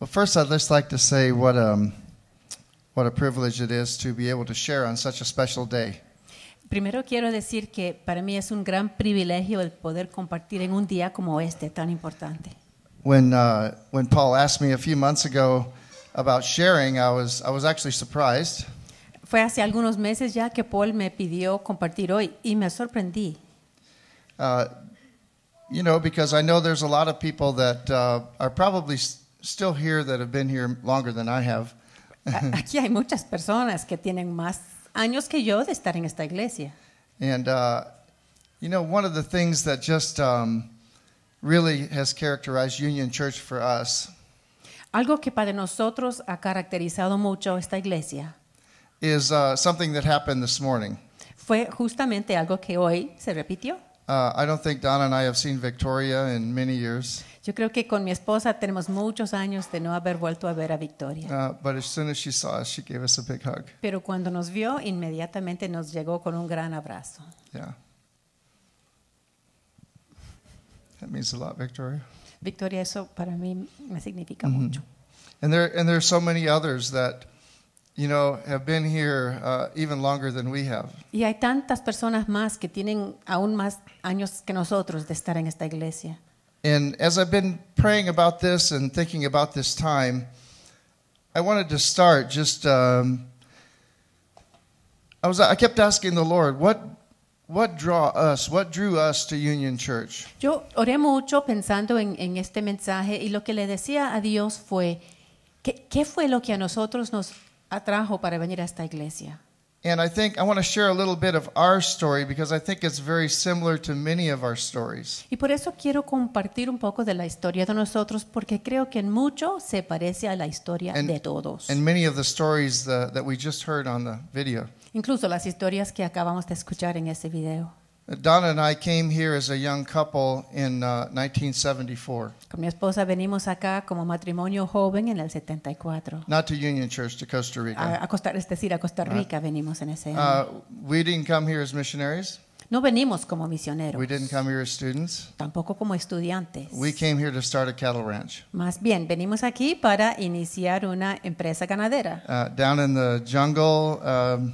Well, first, I'd just like to say what, um, what a privilege it is to be able to share on such a special day. Primero quiero decir que para mí es un gran privilegio el poder compartir en un día como este tan importante. When, uh, when Paul asked me a few months ago about sharing, I was, I was actually surprised. Fue hace algunos meses ya que Paul me pidió compartir hoy y me sorprendí. Uh, you know, because I know there's a lot of people that uh, are probably still here that have been here longer than I have. Aquí hay muchas personas que tienen más años que yo de estar en esta iglesia. And uh, you know, one of the things that just um, really has characterized Union Church for us. Algo que para nosotros ha caracterizado mucho esta iglesia. Is uh, something that happened this morning. Fue justamente algo que hoy se repitió. Uh, I don't think Donna and I have seen Victoria in many years. Yo creo que con mi esposa tenemos muchos años de no haber vuelto a ver a Victoria. Pero cuando nos vio, inmediatamente nos llegó con un gran abrazo. That means a lot, Victoria. Victoria, eso para mí me significa mucho. Y hay tantas personas más que tienen aún más años que nosotros de estar en esta iglesia. And as I've been praying about this and thinking about this time, I wanted to start just. Um, I was. I kept asking the Lord, "What, what draw us? What drew us to Union Church?" Yo oré mucho pensando en, en este mensaje y lo que le decía a Dios fue, ¿qué, ¿qué fue lo que a nosotros nos atrajo para venir a esta iglesia? And I think I want to share a little bit of our story because I think it's very similar to many of our stories. Y por eso quiero compartir un poco de la historia de nosotros porque creo que en mucho se parece a la historia and, de todos. And many of the stories the, uh, that we just heard on the video. Incluso las historias que acabamos de escuchar en ese video. Donna and I came here as a young couple in uh, 1974. Con mi esposa venimos acá como matrimonio joven en el 74. Not to Union Church, to Costa Rica. A, a Costa, es decir, a Costa uh-huh. Rica right. venimos en ese uh, año. Uh, we didn't come here as missionaries. No venimos como misioneros. We didn't come here as students. Tampoco como estudiantes. We came here to start a cattle ranch. Más bien, venimos aquí para iniciar una empresa ganadera. Uh, down in the jungle. Um,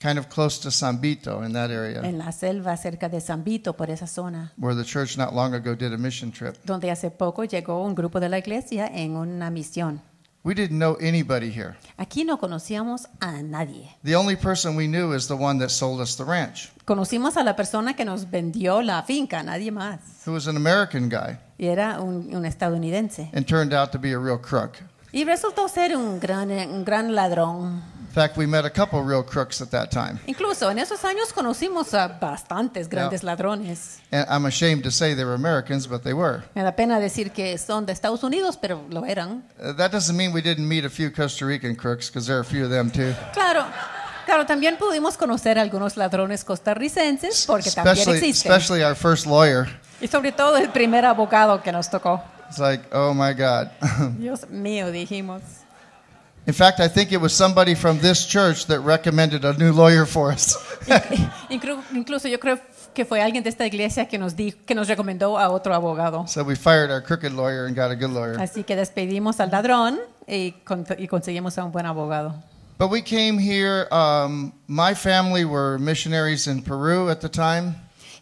kind of close to San Vito in that area. En la selva cerca de San Vito por esa zona. Where the church not long ago did a mission trip. Donde hace poco llegó un grupo de la iglesia en una misión. We didn't know anybody here. Aquí no conocíamos a nadie. The only person we knew is the one that sold us the ranch. Conocimos a la persona que nos vendió la finca, nadie más. Who was an American guy. Y era un, un estadounidense. And turned out to be a real crook. Y resultó ser un gran, un gran ladrón. In fact, we met a couple real crooks at that time. Incluso en esos años conocimos a bastantes grandes ladrones. And I'm ashamed to say they were Americans, but they were. Me da pena decir que son de Estados Unidos, pero lo eran. Uh, that doesn't mean we didn't meet a few Costa Rican crooks, because there are a few of them too. Claro. Claro, también pudimos conocer algunos ladrones costarricenses porque también existen. Especially our first lawyer. Y sobre todo el primer abogado que nos tocó. It's like, oh my God. Dios mío, dijimos. In fact, I think it was somebody from this church that recommended a new lawyer for us. Incluso yo creo que fue alguien de esta iglesia que nos dijo, que nos recomendó a otro abogado. So we fired our crooked lawyer and got a good lawyer. Así que despedimos al ladrón y, con, y conseguimos a un buen abogado. But we came here. Um, my family were missionaries in Peru at the time.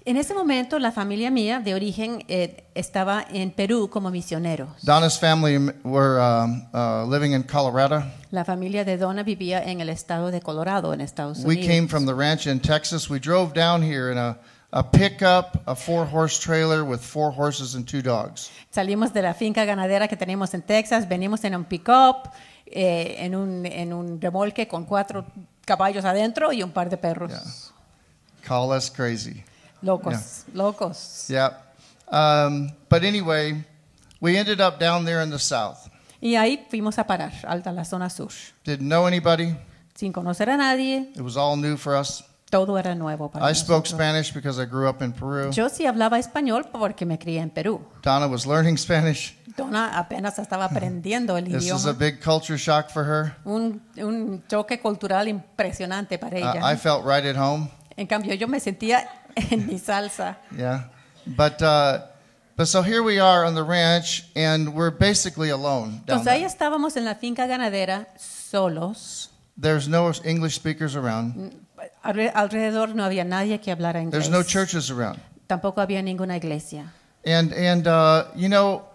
En ese momento la familia mía de origen eh, estaba en Perú como misioneros. Um, uh, la familia de Donna vivía en el estado de Colorado en Estados Unidos. ranch drove down trailer horses Salimos de la finca ganadera que tenemos en Texas, venimos en un pickup, eh, en un remolque con cuatro caballos adentro y un par de perros. Call us crazy. Locos. Yeah. Locos. Yeah. Um, but anyway, we ended up down there in the south. Y ahí fuimos a parar, alta la zona sur. Didn't know anybody. Sin conocer a nadie. It was all new for us. Todo era nuevo para I spoke Spanish because I grew up in Peru. Yo sí hablaba español porque me crié en Perú. Donna was learning Spanish. Donna apenas estaba aprendiendo el idioma. This is a big culture shock for her. Un, un choque cultural impresionante para ella. I ¿eh? felt right at home. En cambio, yo me sentía en mi salsa. Yeah. But, uh, but so here we are on the ranch and we're basically alone. Down Entonces ahí estábamos en la finca ganadera solos. There's no English speakers around. Mm, alrededor no había nadie que hablara inglés. There's no churches around. Tampoco había ninguna iglesia. And, and uh, you know,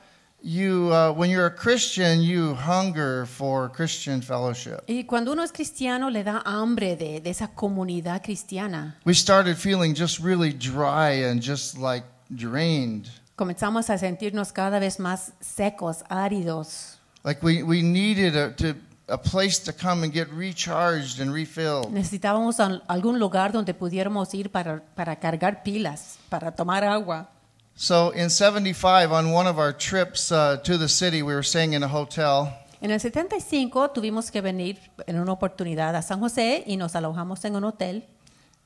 you, uh, when you're a Christian, you hunger for Christian fellowship. Y cuando uno es cristiano, le da hambre de, de esa comunidad cristiana. We started feeling just really dry and just like drained. Comenzamos a sentirnos cada vez más secos, áridos. Like we, we needed a, to a place to come and get recharged and refilled. Necesitábamos algún lugar donde pudiéramos ir para, para cargar pilas, para tomar agua. So in 75, on one of our trips uh, to the city, we were staying in a hotel. En el 75 tuvimos que venir en una oportunidad a San José y nos alojamos en un hotel.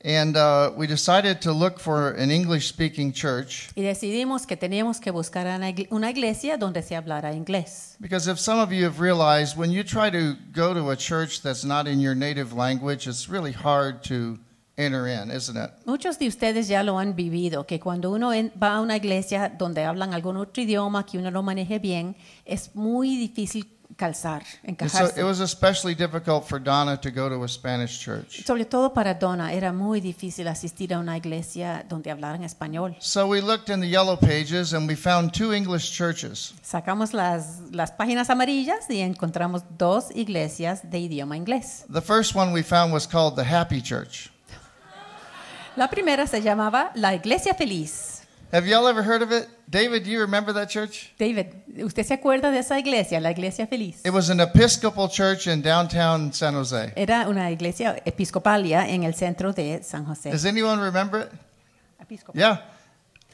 And uh, we decided to look for an English speaking church. Y decidimos que teníamos que buscar una iglesia donde se hablara inglés. Because if some of you have realized, when you try to go to a church that's not in your native language, it's really hard to Muchos de ustedes ya lo han vivido, que cuando uno va a una iglesia donde hablan algún otro idioma que uno no maneje bien, es muy difícil calzar, encajarse. Sobre todo para Donna era muy difícil asistir a una iglesia donde hablaran español. So we looked in the yellow pages and we found two English churches. Sacamos las las páginas amarillas y encontramos dos iglesias de idioma inglés. The first one we found was called the Happy Church. La primera se llamaba La Iglesia Feliz. Have y'all ever heard of it? David, you remember that church? David, ¿usted se acuerda de esa iglesia, la Iglesia Feliz? It was an Episcopal church in downtown San Jose. Era una iglesia episcopalia en el centro de San José. Does anyone remember it? Episcopal. Yeah.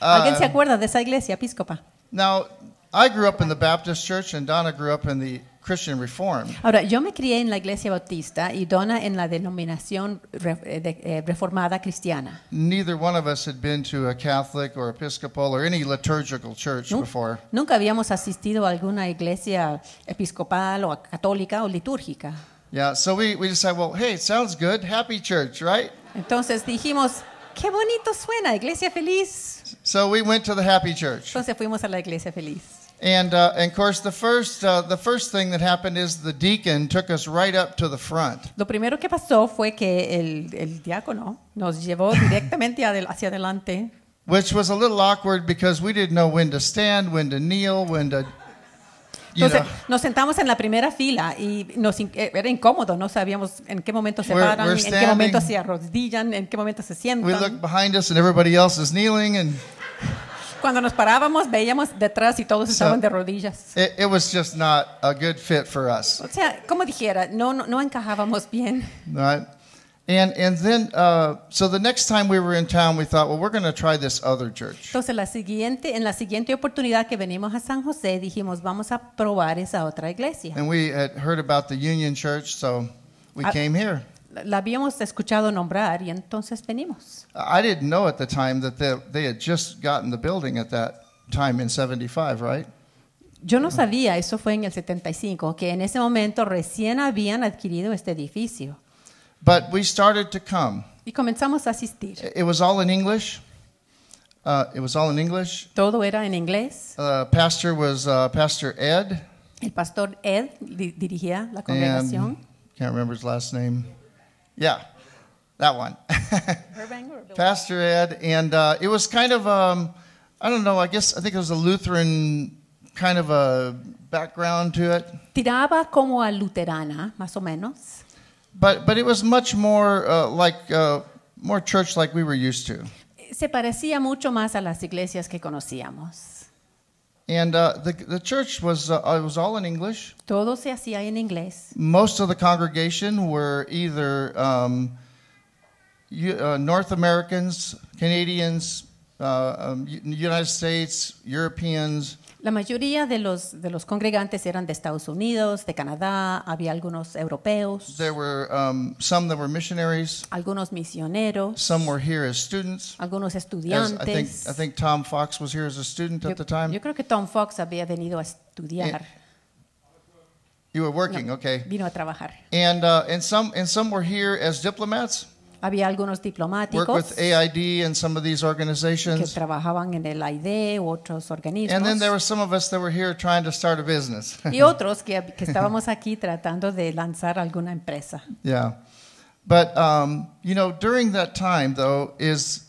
¿Alguien se uh, acuerda de esa iglesia episcopal? Now, I grew up in the Baptist church and Donna grew up in the Christian Reform. Ahora, yo me crié en la iglesia bautista y Donna en la denominación eh, eh, reformada cristiana. Neither one of us had been to a Catholic or Episcopal or any liturgical church Nun, before. Nunca habíamos asistido a alguna iglesia episcopal o católica o litúrgica. Yeah, so we, we decided, well, hey, sounds good, happy church, right? Entonces dijimos, qué bonito suena, iglesia feliz. So we went to the happy church. Entonces fuimos a la iglesia feliz. And, uh, and of course, the first, uh, the first thing that happened is the deacon took us right up to the front. Lo primero que pasó fue que el, el diácono nos llevó directamente hacia adelante. Which was a little awkward because we didn't know when to stand, when to kneel, when to. You Entonces, know. nos sentamos en la primera fila y nos e, era incómodo, no sabíamos en qué momento se we're, paran, we're standing, en qué momento se arrodillan, en qué momento se sientan. We look behind us and everybody else is kneeling and cuando nos parábamos, veíamos detrás y todos estaban de rodillas. It, was just not a good fit for us. O sea, como dijera, no, no, encajábamos bien. Right? And, and then, uh, so the next time we were in town, we thought, well, we're going to try this other church. Entonces, la siguiente, en la siguiente oportunidad que venimos a San José, dijimos, vamos a probar esa otra iglesia. And we had heard about the Union Church, so we ah, came here la habíamos escuchado nombrar y entonces venimos. I didn't know at the time that they, they had just gotten the building at that time in 75, right? Yo no sabía, eso fue en el 75, que en ese momento recién habían adquirido este edificio. But we started to come. Y comenzamos a asistir. It was all in English. Uh, it was all in English. Todo era en inglés. Uh, pastor was uh, Pastor Ed. El pastor Ed dirigía la congregación. And, can't remember his last name. Yeah, that one. Pastor Ed, and uh, it was kind of, um, I don't know, I guess, I think it was a Lutheran kind of a background to it. Tiraba como a luterana, más o menos. But, but it was much more uh, like, uh, more church like we were used to. Se parecía mucho más a las iglesias que conocíamos. And uh, the, the church was, uh, was all in English. Todo se hacía en inglés. Most of the congregation were either um, uh, North Americans, Canadians, uh, um, United States, Europeans, La mayoría de los, de los congregantes eran de Estados Unidos, de Canadá, había algunos europeos. There were um, some that were missionaries. Algunos misioneros. Some were here as students. Algunos estudiantes. As I, think, I think Tom Fox was here as a student yo, at the time. Yo creo que Tom Fox había venido a estudiar. Eh, you were working, okay. Vino a trabajar. And, uh, some, and some were here as diplomats. Había algunos diplomáticos que trabajaban en el AID u otros organismos. Y otros que, estábamos aquí tratando de lanzar alguna empresa. Yeah. But um, you know, during that time though, is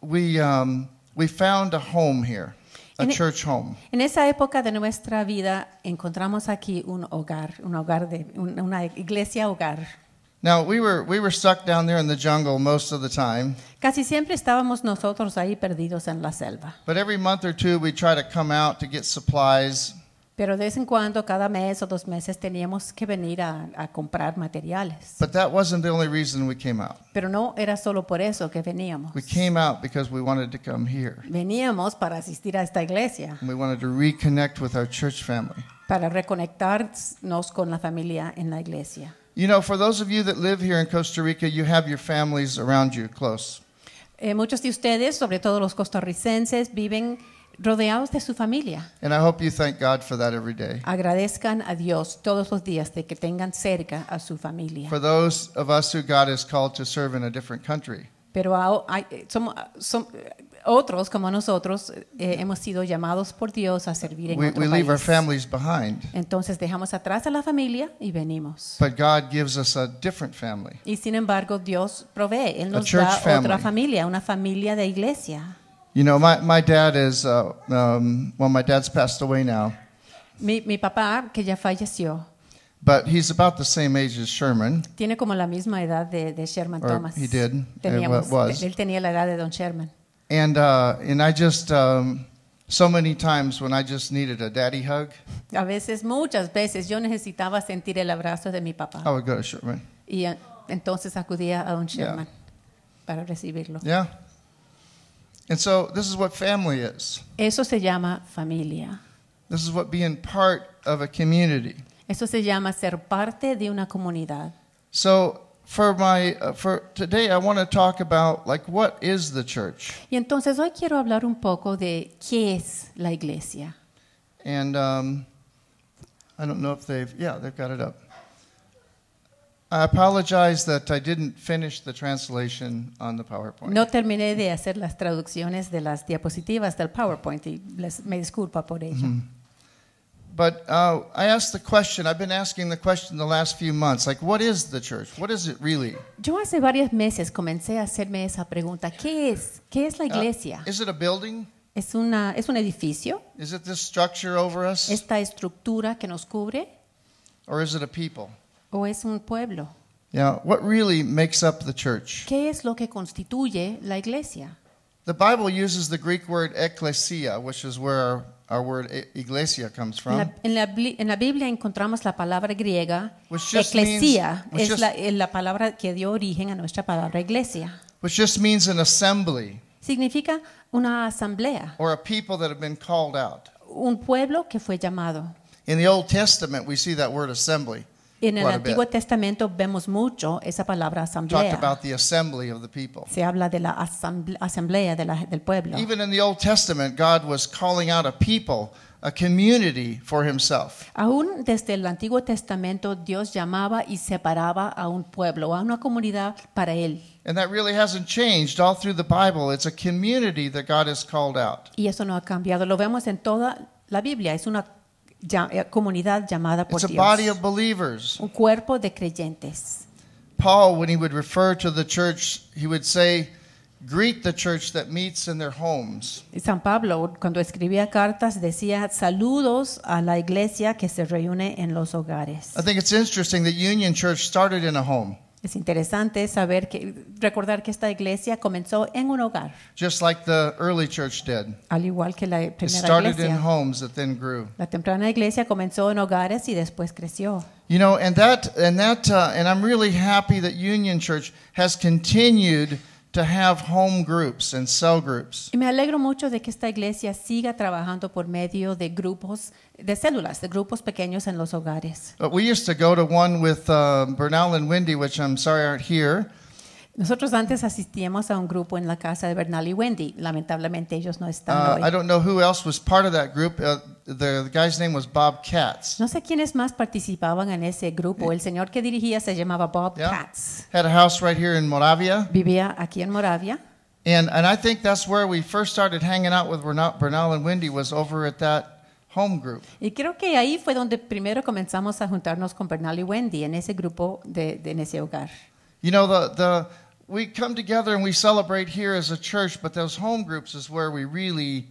we um, we found a home here, a en, e-, church home. En esa época de nuestra vida encontramos aquí un hogar, un hogar de una iglesia hogar. Now we were we were stuck down there in the jungle most of the time. Casi siempre estábamos nosotros ahí perdidos en la selva. But every month or two we try to come out to get supplies. Pero de vez en cuando, cada mes o dos meses, teníamos que venir a, a comprar materiales. But that wasn't the only reason we came out. Pero no era solo por eso que veníamos. We came out because we wanted to come here. Veníamos para asistir a esta iglesia. we wanted to reconnect with our church family. Para reconectarnos con la familia en la iglesia. You know, for those of you that live here in Costa Rica, you have your families around you close. Eh, muchos de ustedes, sobre todo los costarricenses, viven rodeados de su familia. And I hope you thank God for that every day. Agradezcan a Dios todos los días de que tengan cerca a su familia. For those of us who God has called to serve in a different country. Pero otros como nosotros eh, hemos sido llamados por Dios a servir en otro Entonces dejamos atrás a la familia y venimos. Y sin embargo, Dios provee, él nos da otra familia, una familia de iglesia. Mi, papá que ya falleció. Tiene como la misma edad de, Sherman Thomas. Eh, él tenía la edad de Don Sherman. And, uh, and I just, um, so many times when I just needed a daddy hug, A veces, muchas veces, yo necesitaba sentir el abrazo de mi papá. I oh, would go to Sherman. Y eh, entonces acudía a un Sherman para recibirlo. Yeah? And so this is what family is. Eso se llama familia. This is what being part of a community. Eso se llama ser parte de una comunidad. So for my uh, for today I want to talk about like what is the church. Y entonces hoy quiero hablar un poco de qué es la iglesia. And um, I don't know if they've yeah they've got it up. I apologize that I didn't finish the translation on the PowerPoint. No terminé de hacer las traducciones de las diapositivas del PowerPoint y les, me disculpa por ello. Mm -hmm but uh, I asked the question, I've been asking the question the last few months, like, what is the church? What is it really? Yo hace varios meses comencé a hacerme esa pregunta, ¿qué es? ¿Qué es la uh, iglesia? Uh, is it a building? ¿Es, una, ¿Es un edificio? Is it this structure over us? ¿Esta estructura que nos cubre? Or is it a people? ¿O es un pueblo? Yeah, what really makes up the church? ¿Qué es lo que constituye la iglesia? The Bible uses the Greek word ekklesia, which is where our word iglesia comes from. En la, en la, Biblia encontramos la palabra griega eclesia, means, es just, la, la, palabra que dio origen a nuestra palabra iglesia. Which just means an assembly. Significa una asamblea. Or a people that have been called out. Un pueblo que fue llamado. In the Old Testament, we see that word assembly. En el Antiguo Testamento vemos mucho esa palabra asamblea. Se habla de la asamblea de la, del pueblo. Testament, calling a people, a community for himself. Aún desde el Antiguo Testamento Dios llamaba y separaba a un pueblo, a una comunidad para él. Y eso no ha cambiado. Lo vemos en toda la Biblia, es una Eh, comunidad llamada por It's Dios. A body of believers. Un cuerpo de creyentes. Paul, when he would refer to the church, he would say, Greet the church that meets in their homes. San Pablo, cuando escribía cartas, decía saludos a la iglesia que se reúne en los hogares. I think it's interesting that Union Church started in a home. Es interesante saber que recordar que esta iglesia comenzó en un hogar. Just like the early church did. Al igual que la primera It started iglesia. in homes then grew. La temprana iglesia comenzó en hogares y después creció. You know, and that and that uh, and I'm really happy that Union Church has continued to have home groups and cell groups. Y me alegro mucho de que esta iglesia siga trabajando por medio de grupos de células, de grupos pequeños en los hogares. But we used to go to one with uh, Bernal and Wendy, which I'm sorry aren't here. Nosotros antes asistíamos a un grupo en la casa de Bernal y Wendy. Lamentablemente ellos no están uh, hoy. who else Bob No sé quiénes más participaban en ese grupo. El señor que dirigía se llamaba Bob Katz. Had a house right here in Moravia. Vivía aquí en Moravia. Y creo que ahí fue donde primero comenzamos a juntarnos con Bernal y Wendy en ese grupo de, en ese hogar. You know the the we come together and we celebrate here as a church, but those home groups is where we really,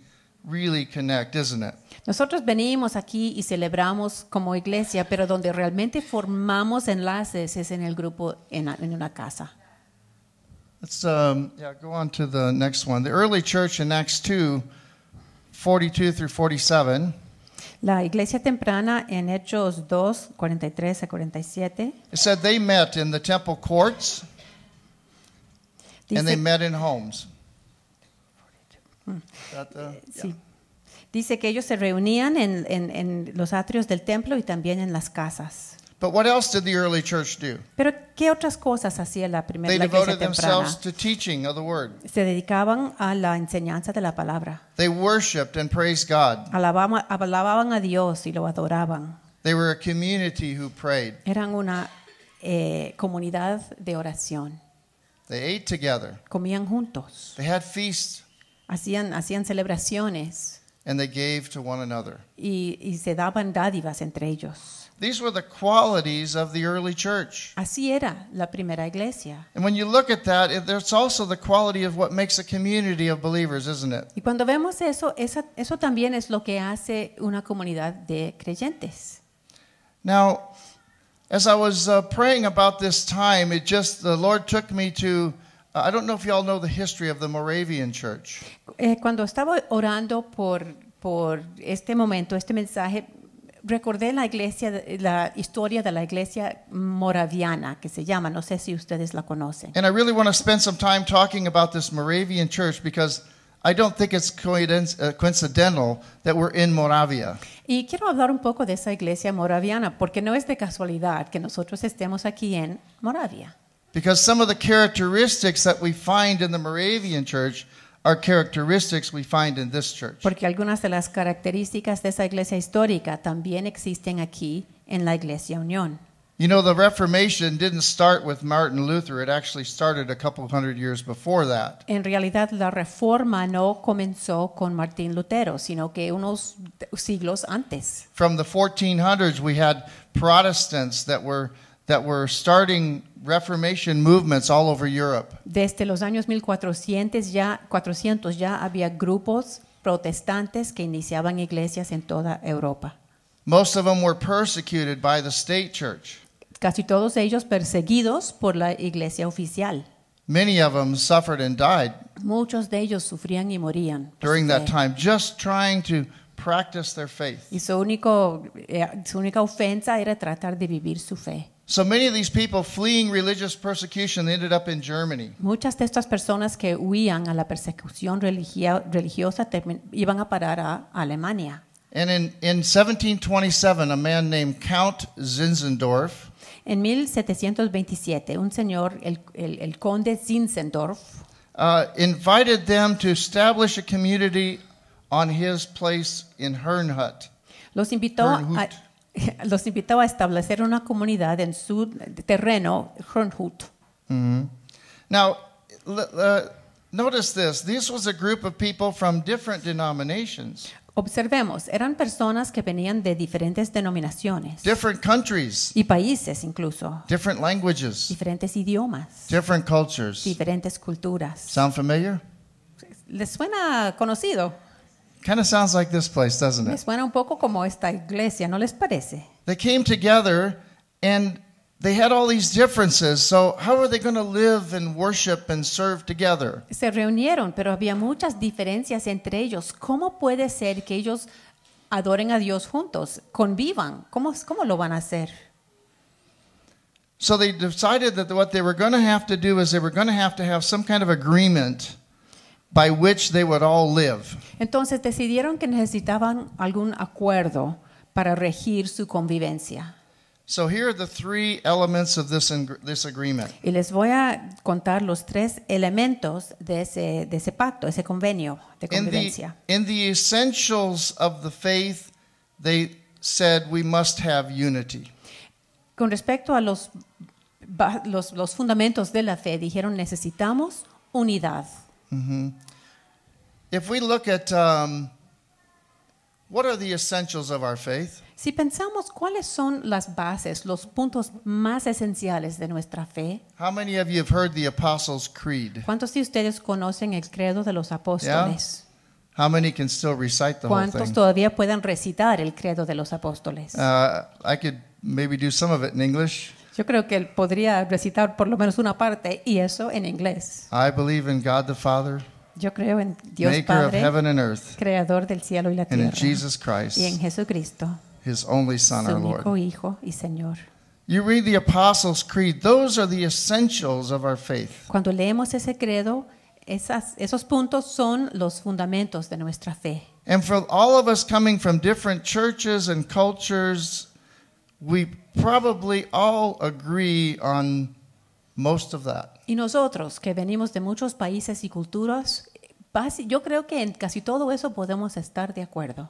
really connect, isn't it? Nosotros venimos aquí y celebramos como iglesia, pero donde realmente formamos enlaces es en el grupo en, en una casa. Let's um, yeah, go on to the next one. The early church in Acts 2, 42 through 47. La iglesia temprana en Hechos 2, 43 a 47. It said they met in the temple courts. Dice, and they met in homes. The, eh, sí. Dice que ellos se reunían en, en, en, los atrios del templo y también en las casas. But what else did the early church do? Pero qué otras cosas hacía la primera la iglesia temprana? To teaching of the word. Se dedicaban a la enseñanza de la palabra. They worshiped and praised God. Alababan, alababan a Dios y lo adoraban. They were a community who prayed. Eran una eh, comunidad de oración. They ate together. Comían juntos. They had feasts. Hacían, hacían celebraciones. And they gave to one another. Y, y se daban dádivas entre ellos. These were the qualities of the early church. Así era la primera iglesia. And when you look at that, there's also the quality of what makes a community of believers, isn't it? Y cuando vemos eso, esa, eso también es lo que hace una comunidad de creyentes. Now, as I was uh, praying about this time, it just, the Lord took me to, uh, I don't know if y'all know the history of the Moravian Church. Eh, cuando estaba orando por, por este momento, este mensaje, recordé la iglesia, la historia de la iglesia moraviana que se llama, no sé si ustedes la conocen. And I really want to spend some time talking about this Moravian Church because Y quiero hablar un poco de esa iglesia moraviana porque no es de casualidad que nosotros estemos aquí en Moravia. Because some of the characteristics that we find in the Moravian church are characteristics we find in this church. Porque algunas de las características de esa iglesia histórica también existen aquí en la iglesia Unión. You know, the Reformation didn't start with Martin Luther, it actually started a couple hundred years before that. En realidad la reforma no comenzó con Martín Lutero, sino que unos siglos antes. From the 1400s we had Protestants that were that were starting Reformation movements all over Europe. Desde los años 1400 ya 400 ya había grupos protestantes que iniciaban iglesias en toda Europa. Most of them were persecuted by the state church. casi todos ellos perseguidos por la iglesia oficial. Many of them suffered and died Muchos de ellos sufrían y morían. durante during that time just trying to practice their faith. Y su, único, eh, su única ofensa era tratar de vivir su fe. So many of these people fleeing religious persecution ended up in Germany. Muchas de estas personas que huían a la persecución religiosa iban a parar a Alemania. And in, in 1727, a man named Count Zinzendorf En 1727, un señor, el, el, el conde Zinzendorf, uh, invited them to establish a community on his place in Hernhut. Los invitó a, los invitó a establecer una comunidad en su terreno, Hernhut. Mm -hmm. Now, uh, notice this. This was a group of people from different denominations. Observemos, eran personas que venían de diferentes denominaciones y países incluso, different languages, diferentes idiomas, cultures. diferentes culturas. familiar? ¿Les suena conocido? Kind sounds like this place, doesn't it? suena un poco como esta iglesia, ¿no les parece? They came together and They had all these differences, so how are they going to live and worship and serve together? Se reunieron, pero había muchas diferencias entre ellos. ¿Cómo puede ser que ellos adoren a Dios juntos, convivan? ¿Cómo, cómo lo van a hacer? So they decided that what they were going to have to do is they were going to have to have some kind of agreement by which they would all live. Entonces decidieron que necesitaban algún acuerdo para regir su convivencia. So here are the three elements of this, this agreement. Y les voy a contar los tres elementos de ese, de ese pacto, ese convenio de convivencia. In the, in the essentials of the faith, they said we must have unity. Con respecto a los, los, los fundamentos de la fe, dijeron necesitamos unidad. Mm -hmm. If we look at um, Si pensamos cuáles son las bases, los puntos más esenciales de nuestra fe. ¿Cuántos de ustedes conocen el credo de los apóstoles? ¿Cuántos todavía pueden recitar el credo de los apóstoles? Yo creo que él podría recitar por lo menos una parte y eso en inglés. I believe in God the Father. Yo creo en Dios maker Padre, of heaven and earth, creador del cielo y la and in Jesus Christ, y en Jesucristo, his only Son, su our Lord. Hijo y Señor. You read the Apostles' Creed, those are the essentials of our faith. Cuando leemos ese credo, esas, esos puntos son los fundamentos de nuestra fe. And for all of us coming from different churches and cultures, we probably all agree on most of that. Y nosotros que venimos de muchos países y culturas, yo creo que en casi todo eso podemos estar de acuerdo.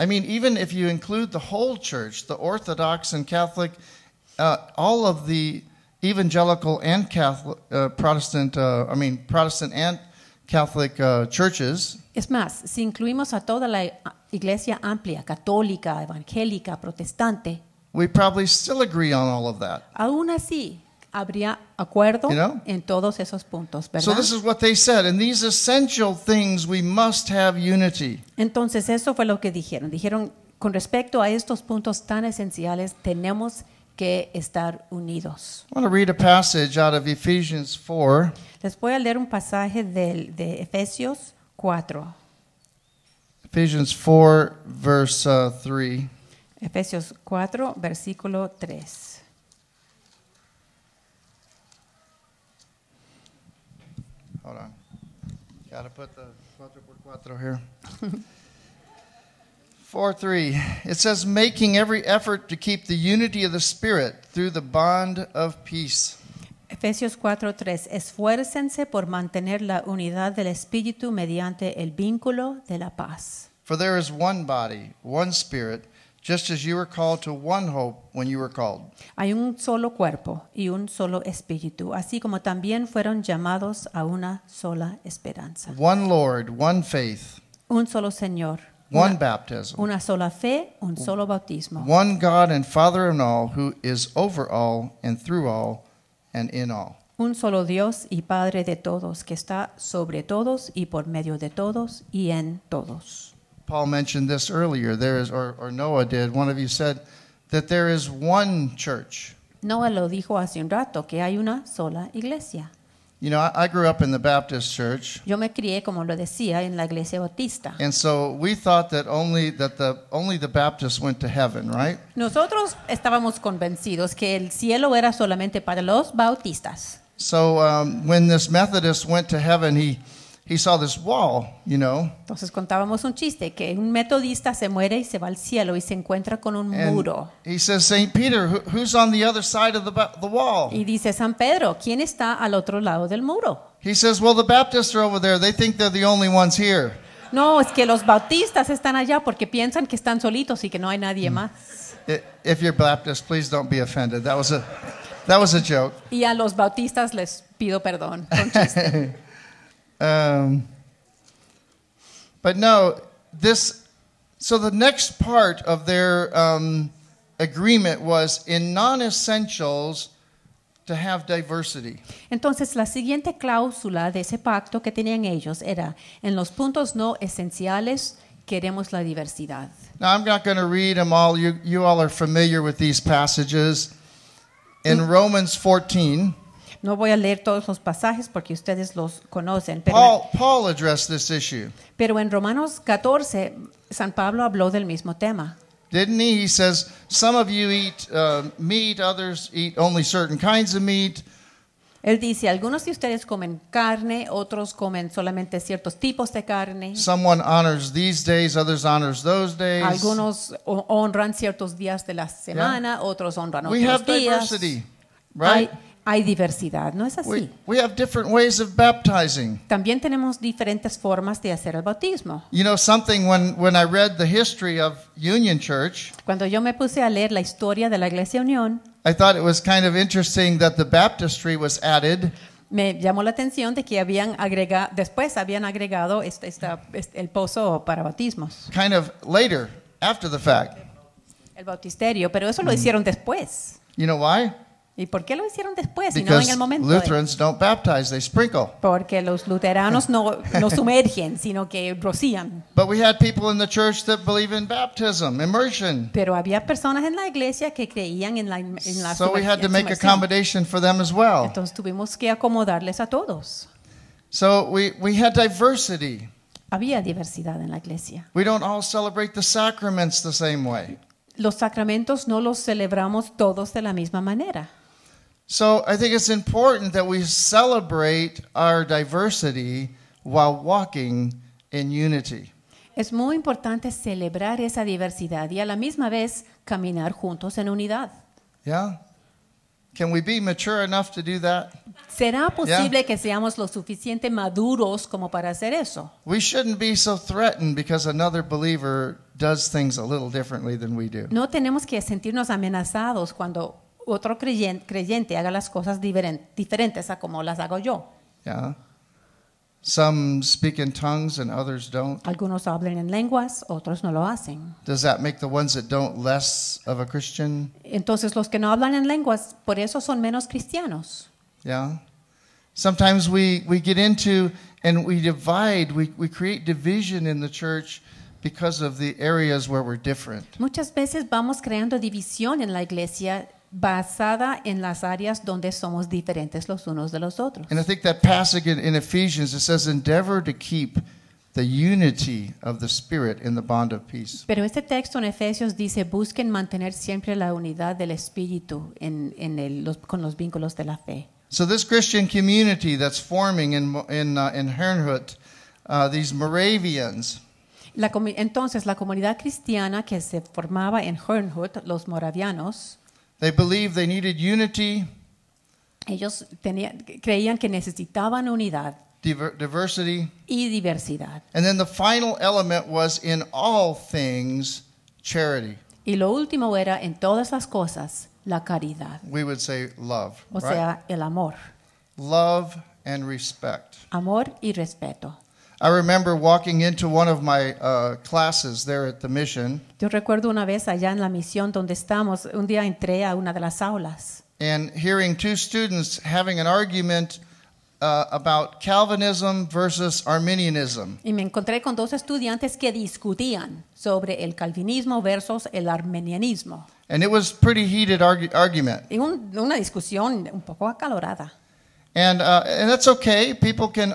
I mean, even if you include the whole church, the Orthodox and Catholic, uh, all of the evangelical and Catholic, uh, Protestant, uh, I mean, Protestant and Catholic uh, churches. Es más, si incluimos a toda la iglesia amplia, católica, evangélica, protestante. We probably still agree on all of that. Aún así, habría acuerdo en todos esos puntos, Entonces eso fue lo que dijeron. Dijeron con respecto a estos puntos tan esenciales tenemos que estar unidos. a Les voy a leer un pasaje de, Efesios 4. Uh, Efesios 4 versículo 3. Hold on. Got to put the cuatro por cuatro here. 4 3. It says, making every effort to keep the unity of the Spirit through the bond of peace. Efesios 4:3 Esfuércense por mantener la unidad del espíritu mediante el vínculo de la paz. For there is one body, one spirit, just as you were called to one hope when you were called. Hay un solo cuerpo y un solo espíritu, así como también fueron llamados a una sola esperanza. One Lord, one faith. Un solo Señor. One una, baptism. Una sola fe, un solo bautismo. One God and Father in all, who is over all and through all and in all. Un solo Dios y Padre de todos, que está sobre todos y por medio de todos y en todos. Paul mentioned this earlier. There is, or, or Noah did. One of you said that there is one church. Noah lo dijo hace un rato que hay una sola iglesia. You know, I, grew up in the Baptist church. Yo me crié como lo decía en la iglesia bautista. And so we thought that only that the only the Baptists went to heaven, right? Nosotros estábamos convencidos que el cielo era solamente para los bautistas. So um, when this Methodist went to heaven, he he saw this wall, you know. Entonces contábamos un chiste que un metodista se muere y se va al cielo y se encuentra con un And muro. He says, Saint Peter, who, who's on the other side of the, the wall? Y dice San Pedro, ¿quién está al otro lado del muro? He says, well, the Baptists are over there. They think they're the only ones here. No, es que los bautistas están allá porque piensan que están solitos y que no hay nadie mm. más. If you're Baptist, please don't be offended. That was a that was a joke. Y a los bautistas les pido perdón. Con chiste. Um, but no, this, so the next part of their um, agreement was in non essentials. To have diversity. Entonces la siguiente cláusula de ese pacto que tenían ellos era en los puntos no esenciales queremos la diversidad. Now I'm not going to read them all. You, you all are familiar with these passages. In mm. Romans 14. No voy a leer todos los pasajes porque ustedes los conocen. Pero, pero en Romanos 14, San Pablo habló del mismo tema. he? Él dice, algunos de ustedes comen carne, otros comen solamente ciertos tipos de carne. Algunos honran ciertos días de la semana, otros honran otros días. We have diversity, right? hay diversidad, ¿no es así? We, we have different ways of baptizing. También tenemos diferentes formas de hacer el bautismo. You know something when when I read the history of Union Church. Cuando yo me puse a leer la historia de la Iglesia Unión. I thought it was kind of interesting that the baptistry was added. Me llamó la atención de que habían agregado después habían agregado esta, esta, este, el pozo para bautismos. Kind of later after the fact. El bautisterio, pero eso mm. lo hicieron después. You know why? ¿Y por qué lo hicieron después y no en el momento? Porque los luteranos no, no sumergen, sino que rocían. Pero había personas en la iglesia que creían en la en Entonces tuvimos que acomodarles a todos. Había diversidad en la iglesia. We don't all Los sacramentos no los celebramos todos de la misma manera. So I think it's important that we celebrate our diversity while walking in unity. Es muy importante celebrar esa diversidad y a la misma vez caminar juntos en unidad. Yeah. Can we be mature enough to do that? ¿Será posible yeah. que seamos lo suficiente maduros como para hacer eso? We shouldn't be so threatened because another believer does things a little differently than we do. No tenemos que sentirnos amenazados cuando otro creyente, creyente haga las cosas diferent, diferentes a como las hago yo. Yeah. Some speak in tongues and others don't. Algunos hablan en lenguas, otros no lo hacen. Does that make the ones that don't less of a Christian? Entonces los que no hablan en lenguas, por eso son menos cristianos. Yeah. Sometimes we, we get into and we divide, we, we create division in the church because of the areas where we're different. Muchas veces vamos creando división en la iglesia basada en las áreas donde somos diferentes los unos de los otros. Pero este texto en Efesios dice busquen mantener siempre la unidad del espíritu en, con los vínculos de la fe. entonces la comunidad cristiana que se formaba en Hernhut, los moravianos. They believed they needed unity. Ellos tenían, creían que necesitaban unidad. Diver, diversity. Y diversidad. And then the final element was in all things charity. Y lo último era en todas las cosas la caridad. We would say love. O right? sea, el amor. Love and respect. Amor y respeto. I remember walking into one of my uh, classes there at the mission. Yo recuerdo una vez allá en la misión donde estamos, un día entré a una de las aulas. And hearing two students having an argument uh, about Calvinism versus Arminianism. Y me encontré con dos estudiantes que discutían sobre el calvinismo versus el arminianismo. And it was pretty heated argu argument. Y un, una discusión un poco acalorada. And, uh, and that's okay. People can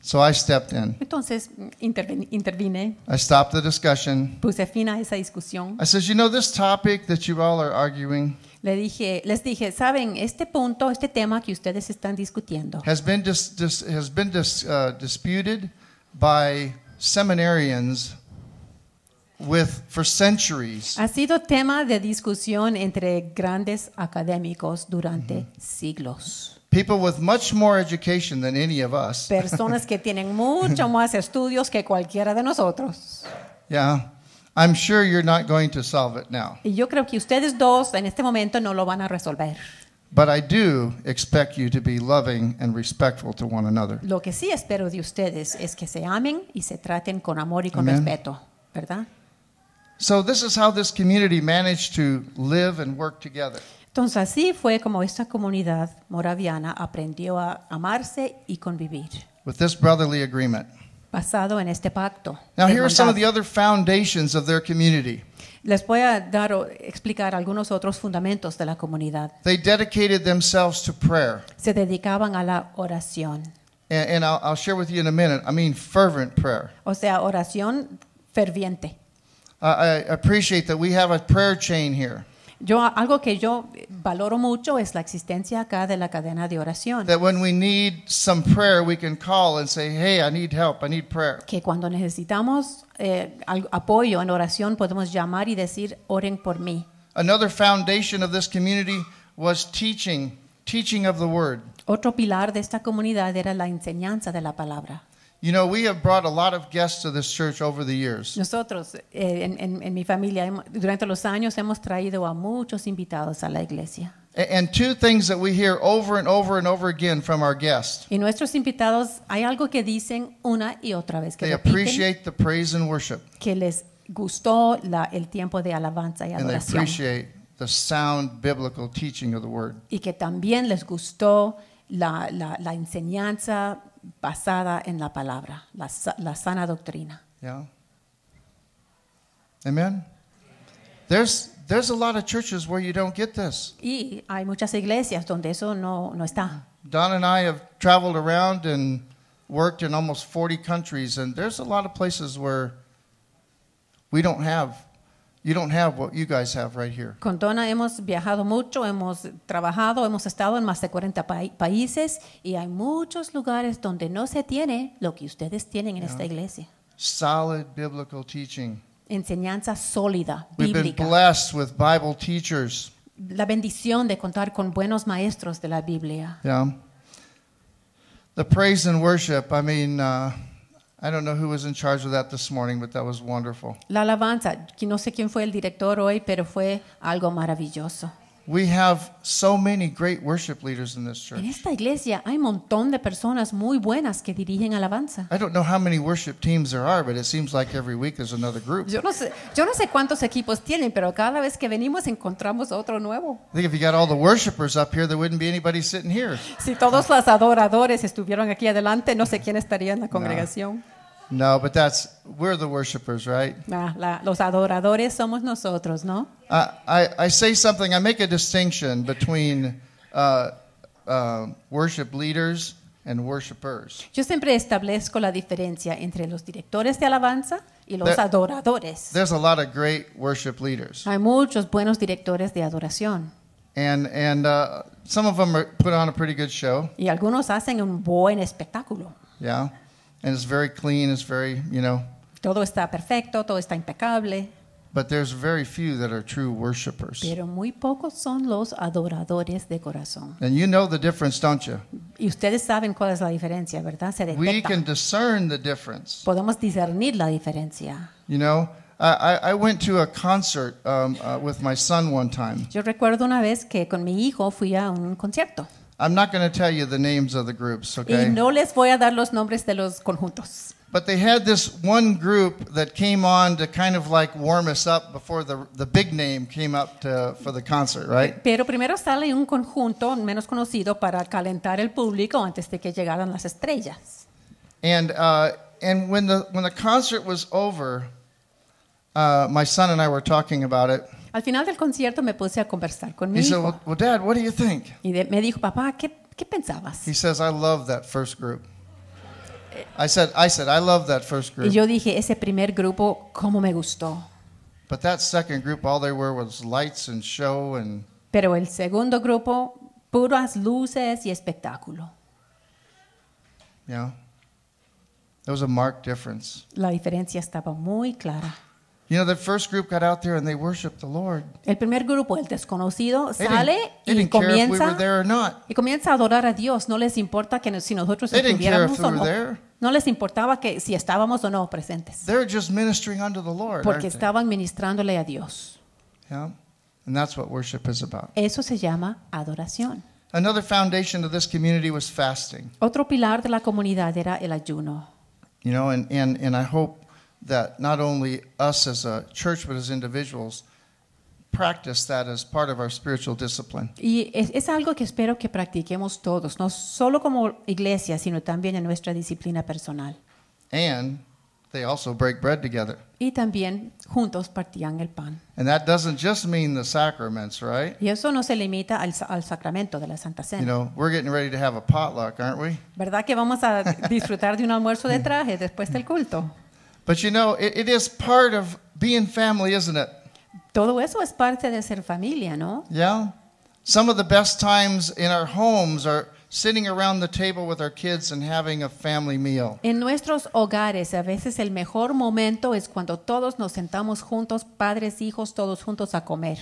So I stepped in. Entonces intervine. I stopped the discussion. Puse fin a esa discusión. I said, you know, this topic that you all are arguing. Le dije, les dije, saben, este punto, este tema que ustedes están discutiendo. Has been dis, dis, has been dis, uh, disputed by seminarians with for centuries. Ha sido tema de discusión entre grandes académicos durante mm -hmm. siglos. People with much more education than any of us. Personas que tienen mucho más estudios que cualquiera de nosotros. Yeah. I'm sure you're not going to solve it now. Y yo creo que ustedes dos en este momento no lo van a resolver. But I do expect you to be loving and respectful to one another. Lo que sí espero de ustedes es que se amen y se traten con amor y con Amen. respeto, ¿verdad? So this is how this community managed to live and work together. Entonces así fue como esta comunidad moraviana aprendió a amarse y convivir. With this brotherly agreement. Basado en este pacto. Now here are some of the other foundations of their community. Les voy a dar o explicar algunos otros fundamentos de la comunidad. They dedicated themselves to prayer. Se dedicaban a la oración. And, and I'll, I'll share with you in a minute. I mean fervent prayer. O sea, oración ferviente. Uh, I appreciate that we have a prayer chain here. Yo, algo que yo eh, valoro mucho es la existencia acá de la cadena de oración. Que cuando necesitamos eh, apoyo en oración, podemos llamar y decir, oren por mí. Otro pilar de esta comunidad era la enseñanza de la palabra. You know, we have brought a lot of guests to this church over the years. Nosotros, eh, en, en, en mi familia, durante los años hemos traído a muchos invitados a la iglesia. And two things that we hear over and over and over again from our guests. Y nuestros invitados hay algo que dicen una y otra vez que They appreciate the praise and worship. Que les gustó la, el tiempo de alabanza y adoración. And they appreciate the sound biblical teaching of the word. Y que también les gustó la, la, la enseñanza basada en la palabra, la, la sana doctrina. Yeah. Amen. There's there's a lot of churches where you don't get this. Y hay muchas iglesias donde eso no no está. Don and I have traveled around and worked in almost 40 countries and there's a lot of places where we don't have you don't have what you guys have right here. Con Donna hemos viajado mucho, hemos trabajado, hemos estado en más de 40 pa países y hay muchos lugares donde no se tiene lo que ustedes tienen en yeah. esta iglesia. Solid biblical teaching. Enseñanza biblica bíblica. We've been blessed with Bible teachers. La bendición de contar con buenos maestros de la Biblia. Yeah. The praise and worship, I mean, uh, I don't know who was in charge of that this morning, but that was wonderful. La alabanza, no sé quién fue el director hoy, pero fue algo maravilloso. En esta iglesia hay un montón de personas muy buenas que dirigen alabanza. Yo no sé, cuántos equipos tienen, pero cada vez que venimos encontramos otro nuevo. Si todos los adoradores estuvieran aquí adelante, no sé quién estaría en la congregación. No, but that's we're the worshipers, right? La, la, los adoradores somos nosotros, ¿no? I, I, I, say something. I make a distinction between uh, uh, worship leaders and worshipers. Yo siempre establezco la diferencia entre los directores de alabanza y los There, adoradores. There's a lot of great worship leaders, Hay muchos buenos directores de adoración and and uh, some of them are put on a pretty good show. y algunos hacen un buen espectáculo. Yeah. and it's very clean, it's very, you know. Todo está perfecto, todo está impecable. But there's very few that are true worshipers. Pero muy pocos son los adoradores de corazón. And you know the difference, don't you? Y ustedes saben cuál es la diferencia, ¿verdad? Se detecta. We can discern the difference. Podemos discernir la diferencia. You know, I, I went to a concert um, uh, with my son one time. Yo recuerdo una vez que con mi hijo fui a un concierto. I'm not going to tell you the names of the groups, okay? Y no les voy a dar los nombres de los conjuntos. But they had this one group that came on to kind of like warm us up before the, the big name came up to, for the concert, right? Pero primero sale un conjunto menos conocido para calentar el público antes de que llegaran las estrellas. And uh, and when the when the concert was over, uh, my son and I were talking about it. Al final del concierto me puse a conversar con mi hijo. Y me dijo, papá, ¿qué, qué pensabas? He says, I love that first group. Y yo dije, ese primer grupo, cómo me gustó. Pero el segundo grupo, puras luces y espectáculo. La diferencia estaba muy clara. You know, the first group got out there and they worshiped the Lord. El primer grupo, el desconocido, sale y comienza we y comienza a adorar a Dios. No les importa que si nosotros they estuviéramos o no. We no les importaba que si estábamos o no presentes. They're just ministering unto the Lord, Porque estaban ministrándole a Dios. Yeah? And that's what worship is about. Eso se llama adoración. Another foundation of this community was fasting. Otro pilar de la comunidad era el ayuno. You know, and and and I hope that not only us as a church, but as individuals, practice that as part of our spiritual discipline. Y es, es, algo que espero que practiquemos todos, no solo como iglesia, sino también en nuestra disciplina personal. And they also break bread together. Y también juntos partían el pan. And that doesn't just mean the sacraments, right? Y eso no se limita al, al sacramento de la Santa Cena. You know, we're getting ready to have a potluck, aren't we? ¿Verdad que vamos a disfrutar de un almuerzo de traje después del culto? But you know, it, it is part of being family, isn't it? Todo eso es parte de ser familia, ¿no? Yeah. Some of the best times in our homes are sitting around the table with our kids and having a family meal. En nuestros hogares, a veces el mejor momento es cuando todos nos sentamos juntos, padres, hijos, todos juntos a comer.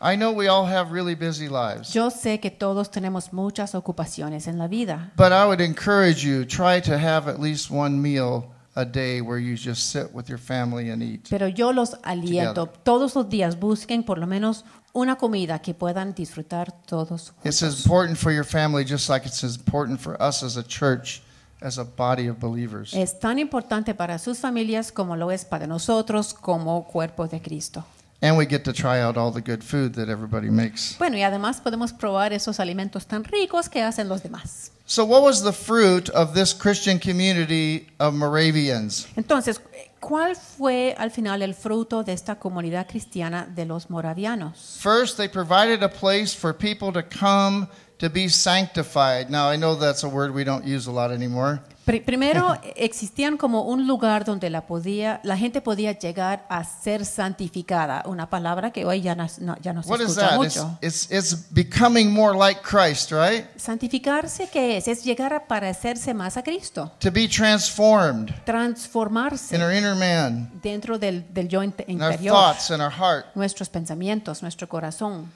I know we all have really busy lives. Yo sé que todos tenemos muchas ocupaciones en la vida. But I would encourage you try to have at least one meal a day where you just sit with your family and eat. Pero yo los aliento together. todos los días busquen por lo menos una comida que puedan disfrutar todos juntos. It's important for your family just like it's important for us as a church. As a body of believers. Es tan importante para sus familias como lo es para nosotros como cuerpo de Cristo. And we get to try out all the good food that everybody makes. Bueno, y además podemos probar esos alimentos tan ricos que hacen los demás. So what was the fruit of this Christian community of Moravians? Entonces, ¿cuál fue al final el fruto de esta comunidad cristiana de los moravianos? First, they provided a place for people to come to be sanctified. Now I know that's a word we don't use a lot anymore. Primero existían como un lugar donde la podía la gente podía llegar a ser santificada, una palabra que hoy ya no, ya no se What escucha is that? mucho. It's, it's, it's becoming more like Christ, right? Santificarse qué es? Es llegar a parecerse más a Cristo. To be transformed. Transformarse. In our inner man. Dentro del del yo interior. In our thoughts, in our heart. Nuestros pensamientos, nuestro corazón.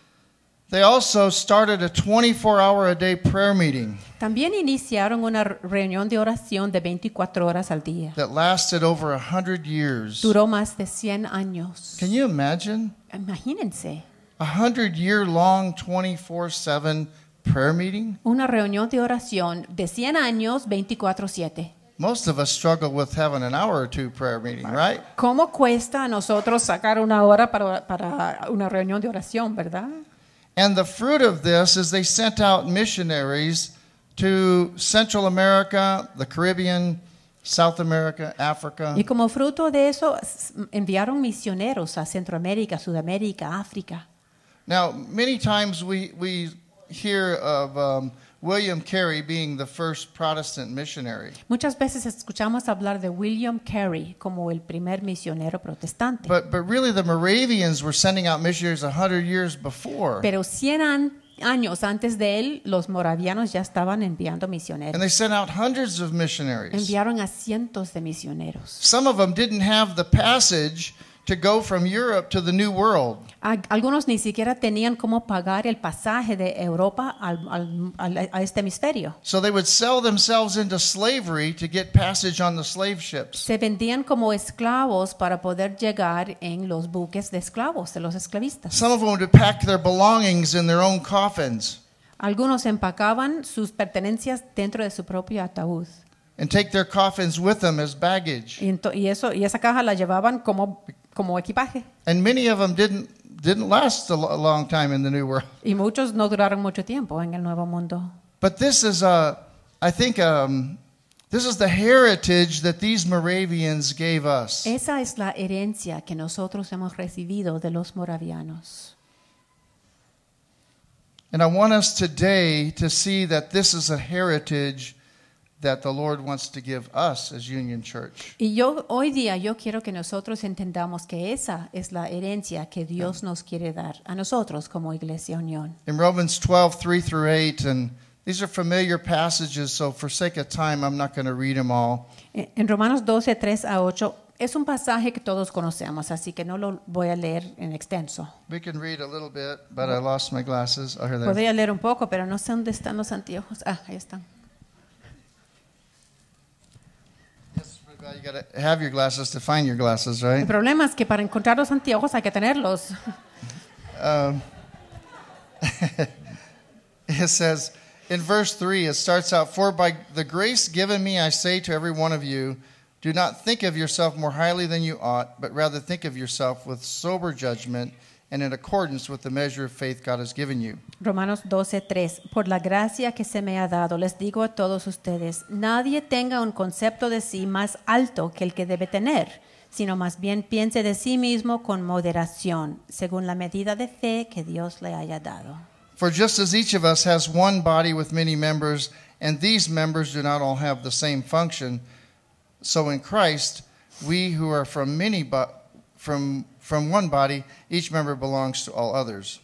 They also started a 24-hour-a-day prayer meeting. También iniciaron una reunión de oración de 24 horas al día. That lasted over 100 years. Duró más de 100 años. Can you imagine? Imagínense. A 100-year-long 24/7 prayer meeting? Una reunión de oración de 100 años 24/7. Most of us struggle with having an hour or two prayer meeting, right? ¿Cómo cuesta a nosotros sacar una hora para, para una reunión de oración, verdad? And the fruit of this is they sent out missionaries to Central America, the Caribbean, South America, Africa. Y como fruto de eso enviaron misioneros a Centroamérica, Sudamérica, África. Now, many times we we hear of um, William Carey being the first Protestant missionary. Muchas veces escuchamos hablar de William Carey como el primer misionero protestante. But, but really the Moravians were sending out missionaries 100 years before. Pero 100 an años antes de él, los moravianos ya estaban enviando misioneros. And they sent out hundreds of missionaries. Enviaron a cientos de misioneros. Some of them didn't have the passage Algunos ni siquiera tenían cómo pagar el pasaje de Europa a este hemisferio. So they would sell themselves into slavery to get passage on the slave ships. Se vendían como esclavos para poder llegar en los buques de esclavos, de los esclavistas. Some of them would pack their belongings in their own coffins. Algunos empacaban sus pertenencias dentro de su propio ataúd. and take their coffins with them as baggage. And many of them didn't, didn't last a long time in the New World. But this is, a, I think, um, this is the heritage that these Moravians gave us. Esa es la herencia que nosotros hemos recibido de los moravianos. And I want us today to see that this is a heritage that the Lord wants to give us as Union Church. Y yo hoy día yo quiero que nosotros entendamos que esa es la herencia que Dios nos quiere dar a nosotros como iglesia unión. In Romans 12:3 through 8 and these are familiar passages so for sake of time I'm not going to read them all. Eh, en Romanos 12:3 a 8 es un pasaje que todos conocemos, así que no lo voy a leer en extenso. bit, Podría leer un poco, pero no sé dónde están los anteojos. Ah, ahí están. You gotta have your glasses to find your glasses, right? El problema es que para encontrar los anteojos hay que tenerlos. Um, it says in verse 3, it starts out For by the grace given me, I say to every one of you, do not think of yourself more highly than you ought, but rather think of yourself with sober judgment and in accordance with the measure of faith God has given you. Romanos 12, 3. Por la gracia que se me ha dado, les digo a todos ustedes, nadie tenga un concepto de sí más alto que el que debe tener, sino más bien piense de sí mismo con moderación, según la medida de fe que Dios le haya dado. For just as each of us has one body with many members, and these members do not all have the same function, so in Christ, we who are from many from from one body, each member belongs to all others.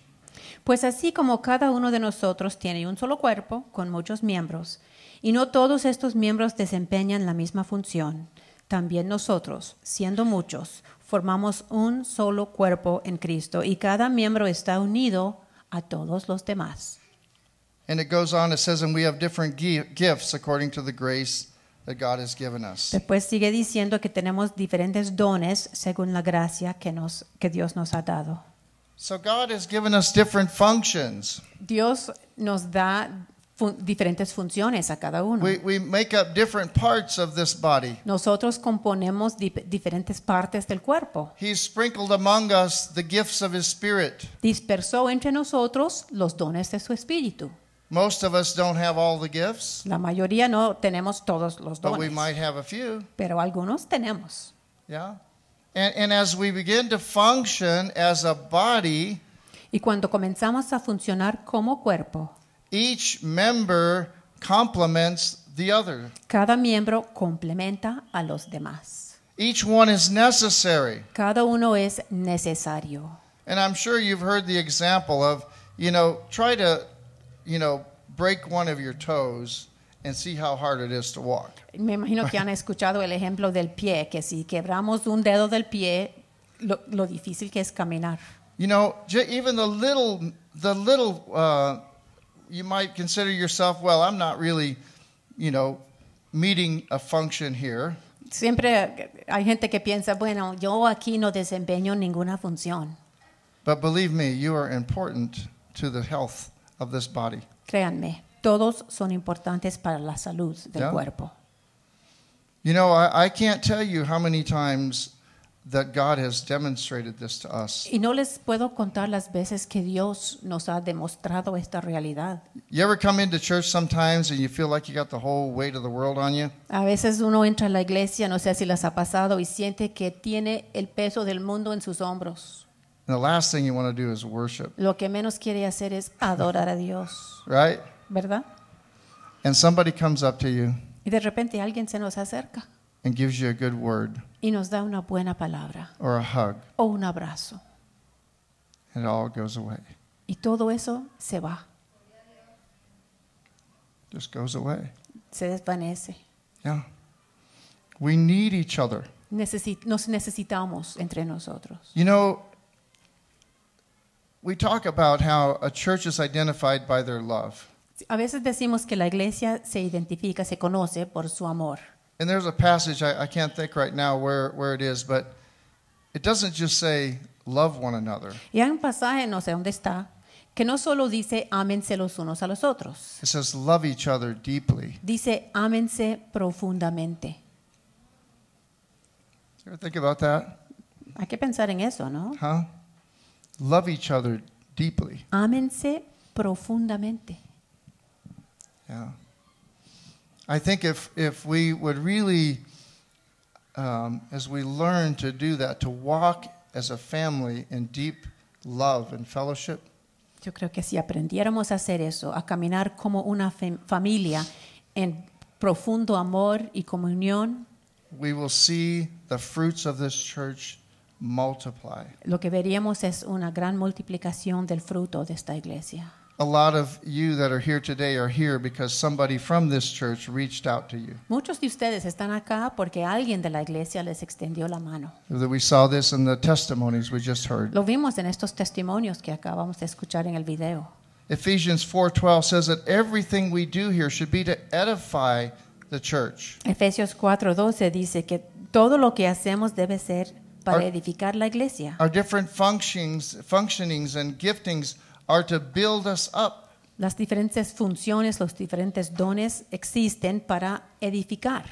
Pues así como cada uno de nosotros tiene un solo cuerpo con muchos miembros, y no todos estos miembros desempeñan la misma función, también nosotros, siendo muchos, formamos un solo cuerpo en Cristo y cada miembro está unido a todos los demás. Después sigue diciendo que tenemos diferentes dones según la gracia que Dios nos ha dado. So God has given us different functions. Dios nos da fun diferentes funciones a cada uno. We, we make up different parts of this body. Nosotros componemos di diferentes partes del cuerpo. He sprinkled among us the gifts of his spirit. Dispersó entre nosotros los dones de su espíritu. Most of us don't have all the gifts. La mayoría no tenemos todos los dones. But we might have a few. Pero algunos tenemos. Yeah. And, and as we begin to function as a body, y cuando comenzamos a funcionar como cuerpo, each member complements the other. Cada miembro complementa a los demás. Each one is necessary. Cada uno es necesario. And I'm sure you've heard the example of, you know, try to, you know, break one of your toes. and see how hard it is to walk. Me imagino que han escuchado el ejemplo del pie, que si quebramos un dedo del pie, lo, lo difícil que es caminar. You know, even the little, the little, uh, you might consider yourself, well, I'm not really, you know, meeting a function here. Siempre hay gente que piensa, bueno, yo aquí no desempeño ninguna función. But believe me, you are important to the health of this body. Créanme, todos son importantes para la salud del yeah. cuerpo. You know, I, I can't tell you how many times that God has demonstrated this to us. Y no les puedo contar las veces que Dios nos ha demostrado esta realidad. You ever come into church sometimes and you feel like you got the whole weight of the world on you? A veces uno entra a la iglesia, no sé si les ha pasado, y siente que tiene el peso del mundo en sus hombros. And the last thing you want to do is worship. Lo que menos quiere hacer es adorar a Dios. Right? ¿verdad? And somebody comes up to you Y de repente alguien se nos acerca and gives you a good word y nos da una buena palabra or a hug, o un abrazo. and it all goes away. Y todo eso se va, Just goes away. se desvanece. Yeah. We need each other. Necesi- nos necesitamos entre nosotros. You know, we talk about how a church is identified by their love. A veces decimos que la iglesia se identifica, se conoce por su amor. Y hay un pasaje, no sé dónde está, que no solo dice ámense los unos a los otros. Dice ámense profundamente. You Hay que pensar en eso, ¿no? Huh? Love each other deeply. Ámense profundamente. Yeah. I think if, if we would really, um, as we learn to do that, to walk as a family in deep love and fellowship. Yo creo que si aprendiéramos a hacer eso, a caminar como una familia en profundo amor y comunión, we will see the fruits of this church multiply. Lo que veríamos es una gran multiplicación del fruto de esta iglesia a lot of you that are here today are here because somebody from this church reached out to you. Muchos de ustedes están acá porque alguien de la iglesia les extendió la mano. We saw this in the testimonies we just heard. Lo vimos en estos testimonios que acabamos de escuchar en el video. Ephesians 4:12 says that everything we do here should be to edify the church. Efesios 4:12 dice que todo lo que hacemos debe ser para our, edificar la iglesia. Our different functions, functionings and giftings are to build us up. Las diferentes funciones, los diferentes dones existen para edificar.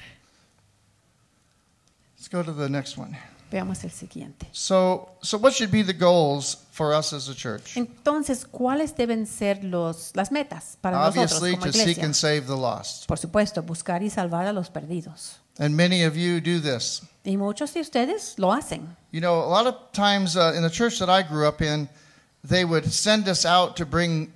Let's go to the next one. Veamos el siguiente. So, so what should be the goals for us as a church? Entonces, ¿cuáles deben ser los, las metas para Obviously, nosotros como iglesia? to seek and save the lost. Por supuesto, buscar y salvar a los perdidos. And many of you do this. Y muchos de ustedes lo hacen. You know, a lot of times uh, in the church that I grew up in, they would send us out to bring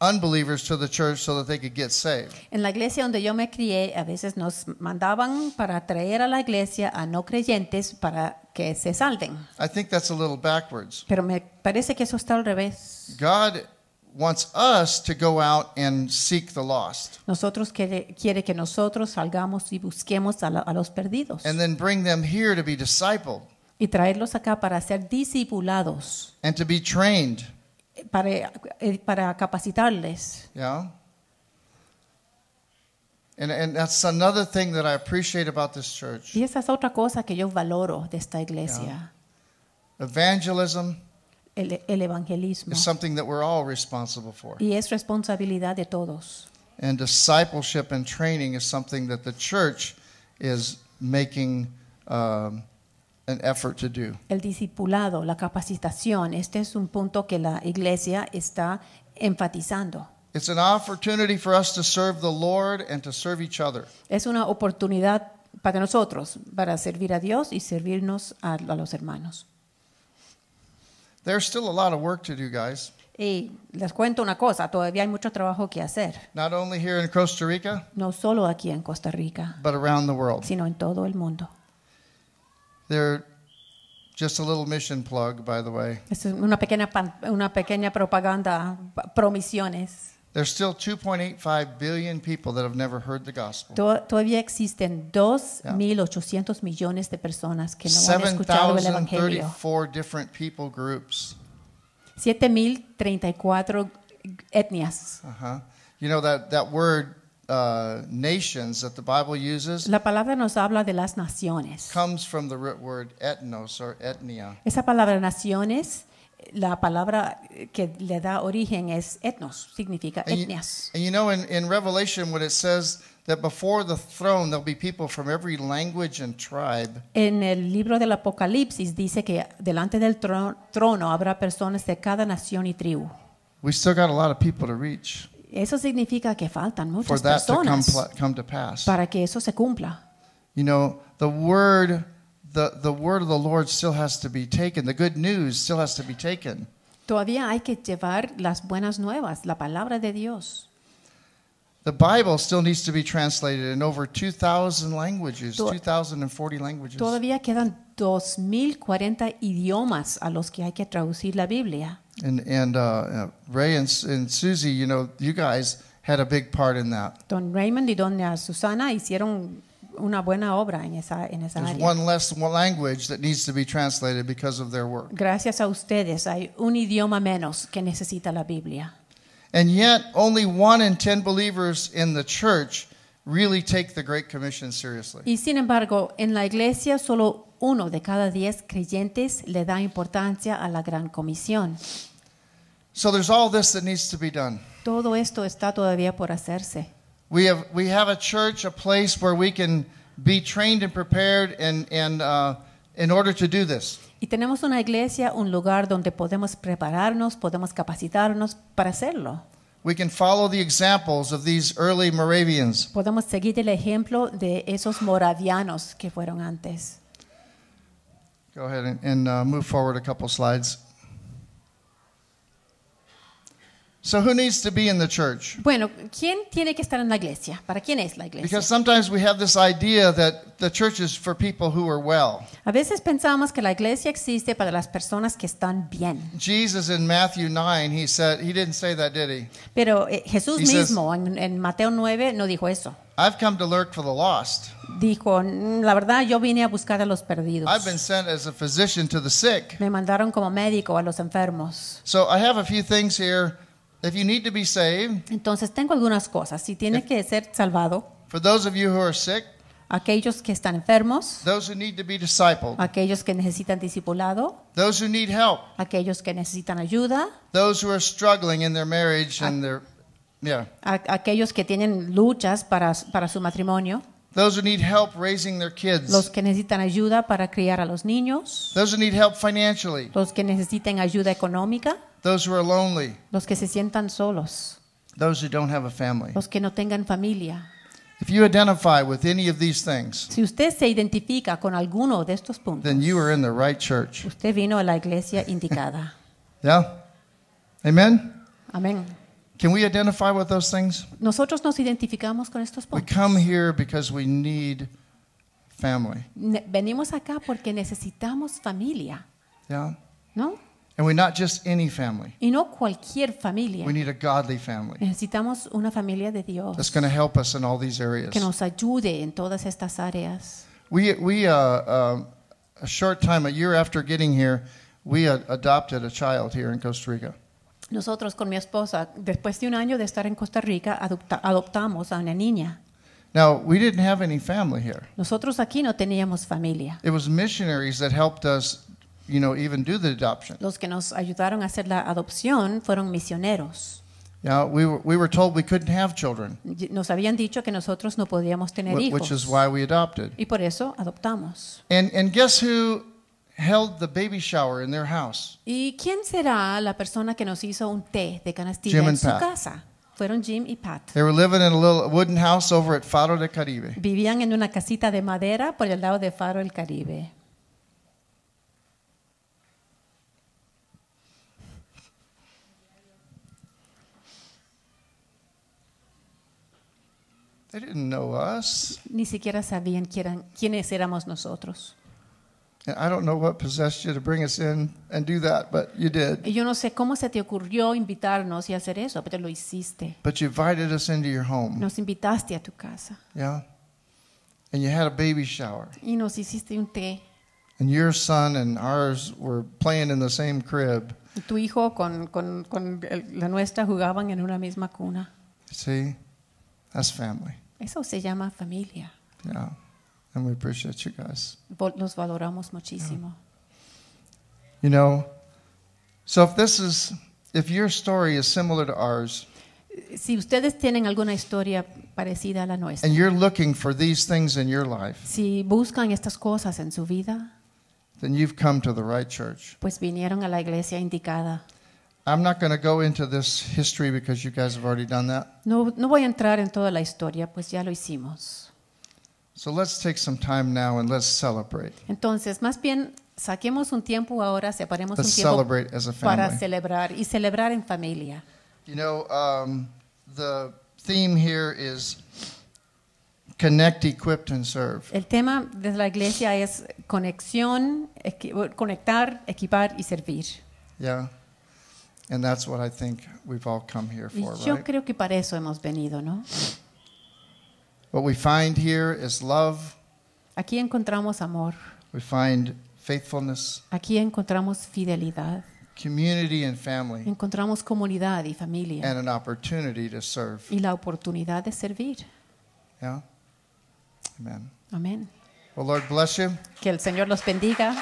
unbelievers to the church so that they could get saved. En la iglesia donde yo me crié, a veces nos mandaban para traer a la iglesia a no creyentes para que se salven. I think that's a little backwards. Pero me parece que eso está al revés. God wants us to go out and seek the lost. Nosotros quiere, quiere que nosotros salgamos y busquemos a, la, a los perdidos. And then bring them here to be discipled. y traerlos acá para ser discipulados. and to be trained. para, eh, para capacitarles. Yeah. And, and that's another thing that I appreciate about this church. Y esa es otra cosa que yo valoro de esta iglesia. Evangelism El, el evangelismo. is something that we're all responsible for. Y es responsabilidad de todos. And discipleship and training is something that the church is making um, el discipulado, la capacitación, este es un punto que la iglesia está enfatizando. Es una oportunidad para nosotros para servir a Dios y servirnos a, los hermanos. Y les cuento una cosa, todavía hay mucho trabajo que hacer. no solo aquí en Costa Rica, sino en todo el mundo. They're just a little mission plug, by the way. Es una pequeña una pequeña propaganda pro There's still 2.85 billion people that have never heard the gospel. Todavía existen 2.800 millones de personas que no han escuchado el evangelio. different people groups. 7,034 etnias. Uh -huh. You know that that word uh, nations that the Bible uses La palabra nos habla de las naciones. comes from the root word "etnos" or etnia. Esa palabra naciones, la palabra que le da origen es etnos, significa And you- And you know, in, in Revelation, when it says that before the throne there'll be people from every language and tribe, En el libro del Apocalipsis dice que delante del tro- trono habrá personas de cada nación y tribu. we still got a lot of people to reach. Eso significa que faltan muchas that para que eso se cumpla. You know, the word, the, the word of the Lord still has to be taken. The good news still has to be taken. Todavía hay que llevar las buenas nuevas, la palabra de Dios. The Bible still needs to be translated in over 2000 languages, 2040 languages. Todavía quedan 2040 idiomas a los que hay que traducir la Biblia. And and uh, uh Ray and, and Susie, you know, you guys had a big part in that. Don Raymond y doña Susana hicieron una buena obra en esa en esa There's área. one less language that needs to be translated because of their work. Gracias a ustedes hay un idioma menos que necesita la Biblia. And yet, only one in ten believers in the church really take the Great Commission seriously. Y sin embargo, en la iglesia solo uno de cada diez creyentes le da importancia a la Gran Comisión. So there's all this that needs to be done. Todo esto está todavía por hacerse. We have we have a church, a place where we can be trained and prepared and and uh, in order to do this. Y tenemos una iglesia, un lugar donde podemos prepararnos, podemos capacitarnos para hacerlo. We can follow the examples of these early Moravians. Podemos seguir el ejemplo de esos moravianos que fueron antes. Go ahead and, and uh, move forward a couple slides. So who needs to be in the church? Bueno, ¿quién tiene que estar en la iglesia? ¿Para quién es la iglesia? Because sometimes we have this idea that the church is for people who are well. A veces pensamos que la iglesia existe para las personas que están bien. Jesus in Matthew 9, he said he didn't say that, did he? Pero eh, Jesús mismo en, Mateo 9 no dijo eso. I've come to lurk for the lost. Dijo, mm, la verdad yo vine a buscar a los perdidos. I've been sent as a physician to the sick. Me mandaron como médico a los enfermos. So I have a few things here entonces tengo algunas cosas. Si tiene que ser salvado, aquellos que están enfermos, aquellos que necesitan discipulado, aquellos que necesitan ayuda, aquellos que tienen luchas para para su matrimonio. Los que necesitan ayuda para criar a los niños. Los que necesitan ayuda económica. Those who are lonely. Los que se sientan solos. Those who don't have a family. Los que no tengan familia. If you identify with any of these things, si usted se identifica con alguno de estos puntos, then you are in the right church. Usted vino a la iglesia indicada. yeah. Amen. Amen. Can we identify with those things? Nosotros nos identificamos con estos puntos. We come here because we need family. Venimos acá porque necesitamos familia. Yeah. ¿No? And we're not just any family. Y no cualquier familia. We need a godly family. Necesitamos una familia de Dios. That's going to help us in all these areas. Que nos ayude en todas estas áreas. We we uh, uh, a short time a year after getting here, we uh, adopted a child here in Costa Rica. Nosotros con mi esposa, después de un año de estar en Costa Rica, adopta, adoptamos a una niña. Now, we didn't have any family here. Nosotros aquí no teníamos familia. It was missionaries that helped us you know, even do the adoption. Los que nos ayudaron a hacer la adopción fueron misioneros. Now, we were, we were told we couldn't have children. Nos habían dicho que nosotros no podíamos tener hijos. Which is why we adopted. Y por eso adoptamos. And, and guess who held the baby shower in their house? ¿Y quién será la persona que nos hizo un té de canastilla Jim en su casa? Fueron Jim y Pat. They were living in a little wooden house over at Faro del Caribe. Vivían en una casita de madera por el lado de Faro del Caribe. They didn't know us. Ni siquiera sabían quién, quiénes éramos nosotros. I don't know what possessed you to bring us in and do that, but you did. Yo no sé cómo se te ocurrió invitarnos y hacer eso, pero lo hiciste. But you invited us into your home. Nos invitaste a tu casa. Yeah. And you had a baby shower. Y nos hiciste un té. And your son and ours were playing in the same crib. Tu hijo con, con, con la nuestra jugaban en una misma cuna. See? That's family. Eso se llama familia. Yeah. And we appreciate you guys. Los valoramos muchísimo. Yeah. You know, so if this is if your story is similar to ours, si ustedes tienen alguna historia parecida a la nuestra, and you're looking for these things in your life, si buscan estas cosas en su vida, then you've come to the right church. Pues vinieron a la iglesia indicada. I'm not going to go into this history because you guys have already done that. No, no voy a entrar en toda la historia, pues ya lo hicimos. So let's take some time now and let's celebrate. Entonces, más bien saquemos un tiempo ahora, separemos let's un tiempo as a para celebrar y celebrar en familia. You know, um, the theme here is connect, equip and serve. El tema de la iglesia es conexión, equi conectar, equipar y servir. Yeah. And that's what I think we've all come here for, Yo right? creo que para eso hemos venido, ¿no? What we find here is love. Aquí encontramos amor. We find faithfulness. Aquí encontramos fidelidad. Community and family. Encontramos comunidad y familia. And an opportunity to serve. Y la oportunidad de servir. Yeah. Amen. Amen. Well, Lord bless you. Que el Señor los bendiga.